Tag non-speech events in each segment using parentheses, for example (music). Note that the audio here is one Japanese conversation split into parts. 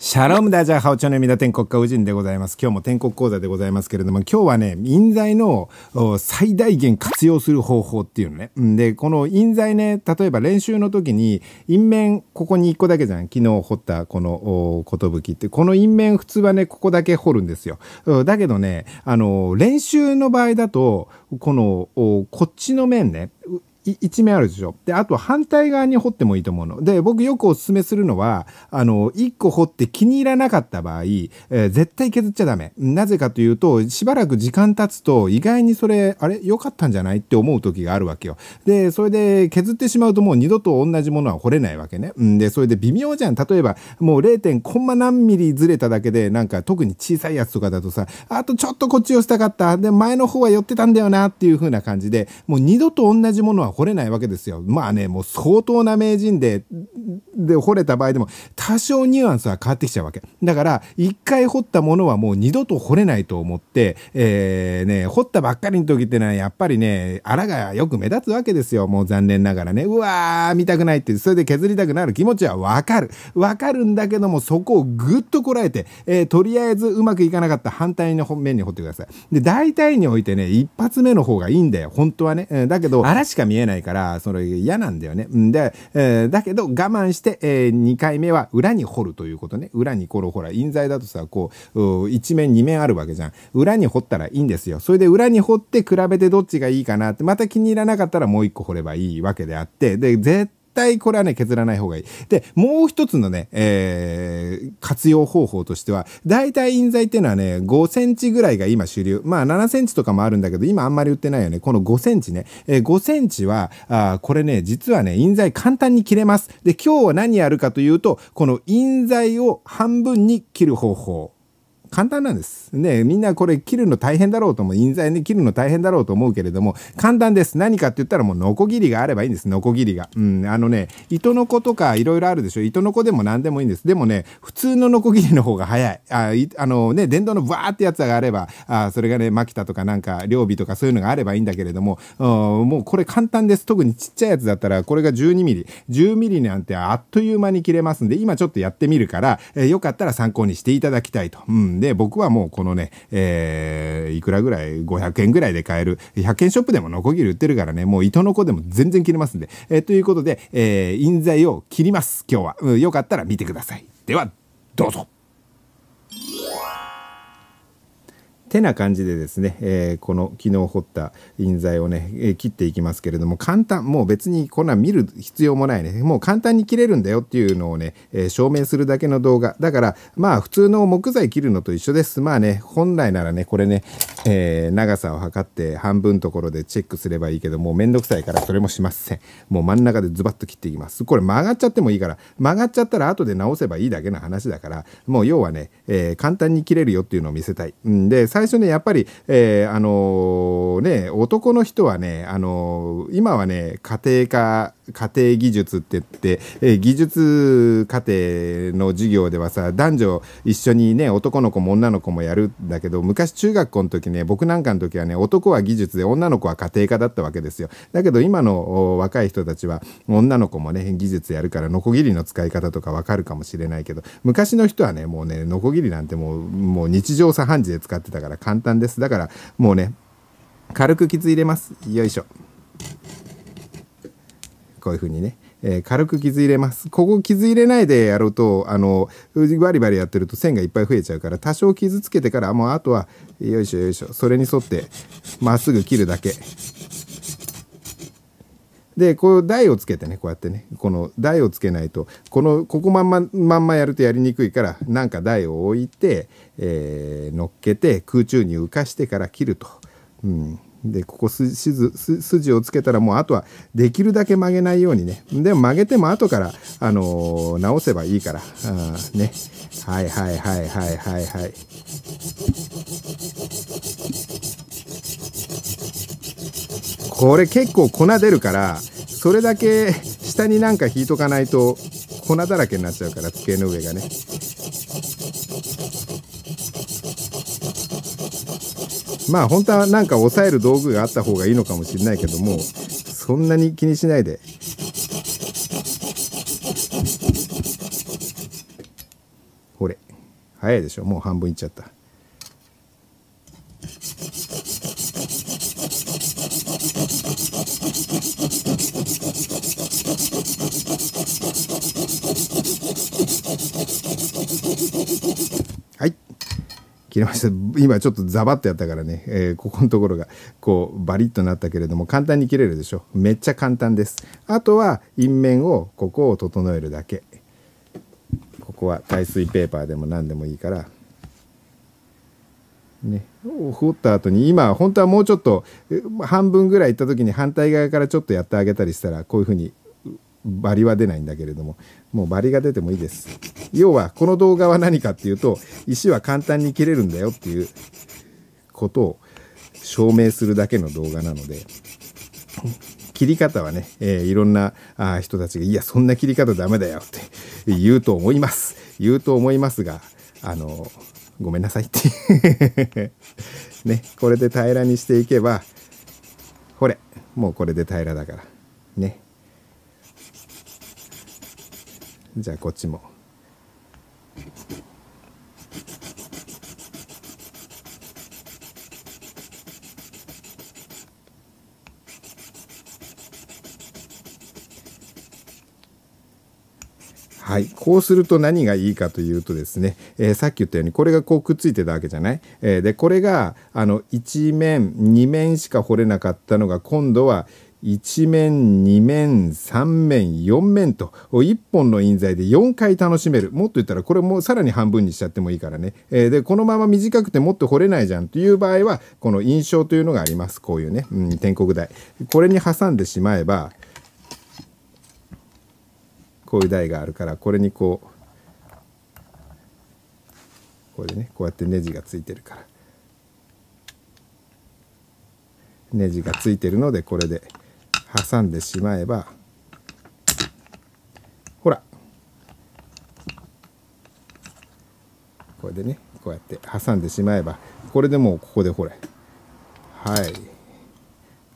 シャロームダジャーハオチョネミダ天国家ジ人でございます。今日も天国講座でございますけれども、今日はね、印材の最大限活用する方法っていうのね。で、この印材ね、例えば練習の時に、印面、ここに1個だけじゃん。昨日掘ったこの寿って、この印面普通はね、ここだけ掘るんですよ。だけどね、あの、練習の場合だと、この、こっちの面ね、一面あるでしょ。で、あと反対側に掘ってもいいと思うの。で、僕よくおすすめするのは、あの、一個掘って気に入らなかった場合、えー、絶対削っちゃダメ。なぜかというと、しばらく時間経つと、意外にそれ、あれ良かったんじゃないって思う時があるわけよ。で、それで削ってしまうともう二度と同じものは掘れないわけね。んで、それで微妙じゃん。例えば、もう 0. コンマ何ミリずれただけで、なんか特に小さいやつとかだとさ、あとちょっとこっちをしたかった。で、前の方は寄ってたんだよなっていう風な感じで、もう二度と同じものは来れないわけですよ。まあね、もう相当な名人で、で掘れた場合でも多少ニュアンスは変わってきちゃうわけ。だから一回掘ったものはもう二度と掘れないと思って、えー、ね、掘ったばっかりの時ってのはやっぱりね、荒がよく目立つわけですよ。もう残念ながらね。うわー、見たくないって、それで削りたくなる気持ちはわかる。わかるんだけどもそこをぐっとこらえて、えー、とりあえずうまくいかなかった反対の面に掘ってください。で、大体においてね、一発目の方がいいんだよ。本当はね。だけど、荒らしか見えないから、それ嫌なんだよね。んで、えー、だけど我慢してしてえー、2回目は裏に掘るということね裏にこれほら印材だとさこう1面2面あるわけじゃん裏に掘ったらいいんですよそれで裏に掘って比べてどっちがいいかなってまた気に入らなかったらもう1個掘ればいいわけであってで絶対これはね、削らない方がいい。で、もう一つのね、えー、活用方法としては、大体印材っていうのはね、5センチぐらいが今主流。まあ7センチとかもあるんだけど、今あんまり売ってないよね。この5センチね。えー、5センチは、あこれね、実はね、印材簡単に切れます。で、今日は何やるかというと、この印材を半分に切る方法。簡単なんです。ね、みんなこれ切るの大変だろうと思う。印材で切るの大変だろうと思うけれども、簡単です。何かって言ったらもうノコギリがあればいいんです。ノコギリが。うん、あのね、糸ノコとかいろいろあるでしょ。糸ノコでも何でもいいんです。でもね、普通のノコギリの方が早い。あ、いあのね、電動のバーってやつがあれば、あそれがね、マキタとかなんか、料理とかそういうのがあればいいんだけれども、もうこれ簡単です。特にちっちゃいやつだったら、これが12ミリ。10ミリなんてあっという間に切れますんで、今ちょっとやってみるから、えー、よかったら参考にしていただきたいと。うんで僕はもうこのね、えー、いくらぐらい500円ぐらいで買える100円ショップでもノコギリ売ってるからねもう糸のこでも全然切れますんで、えー、ということで、えー、印材を切ります今日は、うん、よかったら見てくださいではどうぞてな感じでですね、えー、この昨日掘った印材をね、えー、切っていきますけれども簡単もう別にこんなん見る必要もないねもう簡単に切れるんだよっていうのをね、えー、証明するだけの動画だからまあ普通の木材切るのと一緒ですまあね本来ならねこれねえー、長さを測って半分ところでチェックすればいいけどもうめんどくさいからそれもしませんもう真ん中でズバッと切っていきますこれ曲がっちゃってもいいから曲がっちゃったら後で直せばいいだけの話だからもう要はね、えー、簡単に切れるよっていうのを見せたいんで最初ねやっぱり、えー、あのね男の人はねあの今はね家庭科家庭技術って言って、え技術家庭の授業ではさ男女一緒にね男の子も女の子もやるんだけど昔中学校の時ね僕なんかの時はね男は技術で女の子は家庭科だったわけですよだけど今の若い人たちは女の子もね技術やるからノコギリの使い方とかわかるかもしれないけど昔の人はねもうねノコギリなんてもうもう日常茶飯事で使ってたから簡単ですだからもうね軽く傷入れますよいしょ。こういうふうにね、えー、軽く傷入れますここ傷入れないでやろうとあのバリバリやってると線がいっぱい増えちゃうから多少傷つけてからもうあとはよいしょよいしょそれに沿ってまっすぐ切るだけでこう台をつけてねこうやってねこの台をつけないとこのここまんままんまやるとやりにくいからなんか台を置いて、えー、乗っけて空中に浮かしてから切ると。うん、でここ筋をつけたらもうあとはできるだけ曲げないようにねでも曲げても後から、あのー、直せばいいからねはいはいはいはいはいはいこれ結構粉出るからそれだけ下になんか引いとかないと粉だらけになっちゃうから机の上がねまあ本当はなんか抑える道具があった方がいいのかもしれないけどもそんなに気にしないで。ほれ早いでしょもう半分いっちゃった。切れました今ちょっとザバッとやったからね、えー、ここのところがこうバリッとなったけれども簡単に切れるでしょめっちゃ簡単ですあとは陰面をここを整えるだけここは耐水ペーパーでも何でもいいからね、掘った後に今本当はもうちょっと半分ぐらい行った時に反対側からちょっとやってあげたりしたらこういうふうにバリは出ないんだけれどももうバリが出てもいいです要はこの動画は何かっていうと石は簡単に切れるんだよっていうことを証明するだけの動画なので切り方はね、えー、いろんなあ人たちが「いやそんな切り方ダメだよ」って言うと思います言うと思いますがあのごめんなさいって (laughs) ねこれで平らにしていけばほれもうこれで平らだからねじゃあこっちも。はい、こうすると何がいいかというとですね、えー、さっき言ったようにこれがこうくっついてたわけじゃない、えー、でこれがあの1面2面しか掘れなかったのが今度は1面、2面、3面、4面と、1本の印材で4回楽しめる。もっと言ったら、これもさらに半分にしちゃってもいいからね。えー、で、このまま短くてもっと掘れないじゃんという場合は、この印象というのがあります。こういうね、うん、天国台。これに挟んでしまえば、こういう台があるから、これにこう、これでね、こうやってネジがついてるから。ネジがついてるので、これで。挟んでしまえばほらこれでねこうやって挟んでしまえばこれでもうここで掘れはい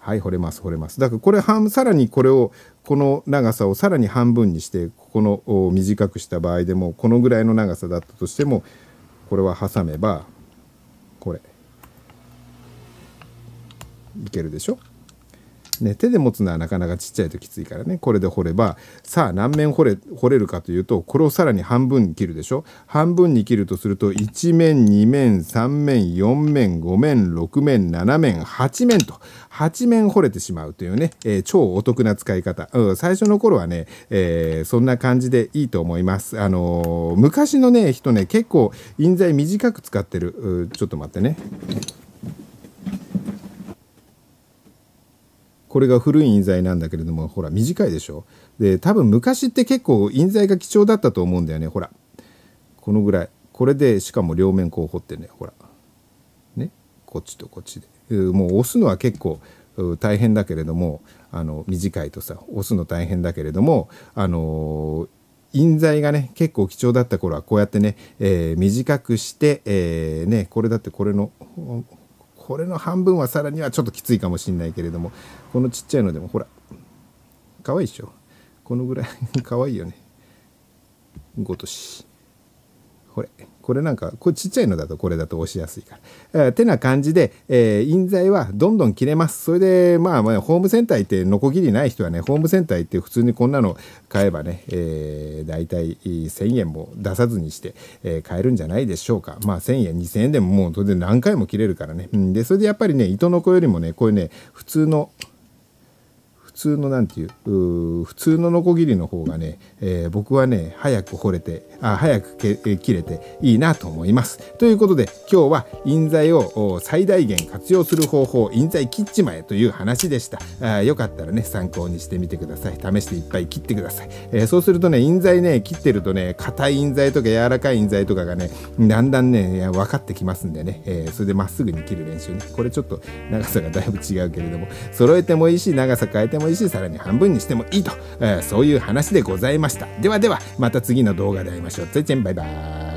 はい掘れます掘れますだからこれ半さらにこれをこの長さをさらに半分にしてここのを短くした場合でもこのぐらいの長さだったとしてもこれは挟めばこれいけるでしょね手で持つのはなかなかちっちゃいときついからねこれで掘ればさあ何面掘れ掘れるかというとこれをさらに半分に切るでしょ半分に切るとすると1面2面3面4面5面6面7面8面と8面掘れてしまうというね、えー、超お得な使い方、うん、最初の頃はね、えー、そんな感じでいいと思います、あのー、昔のね人ね結構印材短く使ってるちょっと待ってね。これが古い印材なんだけれどもほら短いでしょで多分昔って結構印材が貴重だったと思うんだよねほらこのぐらいこれでしかも両面こう掘ってねほらねこっちとこっちでもう押すのは結構大変だけれどもあの短いとさ押すの大変だけれどもあの印材がね結構貴重だった頃はこうやってね、えー、短くして、えー、ねこれだってこれのこれの半分はさらにはちょっときついかもしんないけれどもこのちっちゃいのでもほら可愛いでしょこのぐらい (laughs) 可愛いよねごとしこれこれなんかこれちっちゃいのだとこれだと押しやすいから。えー、てな感じで、えー、印材はどんどん切れます。それで、まあ、まあ、ホームセンター行ってノコギリない人はねホームセンター行って普通にこんなの買えばね、えー、大体1,000円も出さずにして、えー、買えるんじゃないでしょうか。まあ1,000円2,000円でももう当然何回も切れるからね。うん、でそれでやっぱりね糸の子よりもねこういうね普通の普通のなんていう普通のノコギリの方がね、えー、僕はね早く掘れてあ早くけ、え切れていいなと思います。ということで今日は印材を最大限活用する方法印材切っちまえという話でした。あよかったらね参考にしてみてください。試していっぱい切ってください。えー、そうするとね印材ね切ってるとね硬い印材とか柔らかい印材とかがねだんだんね分かってきますんでね、えそれでまっすぐに切る練習ねこれちょっと長さがだいぶ違うけれども揃えてもいいし長さ変えてももいいしさらに半分にしてもいいと、えー、そういう話でございましたではではまた次の動画で会いましょうついちゃんバイバーイ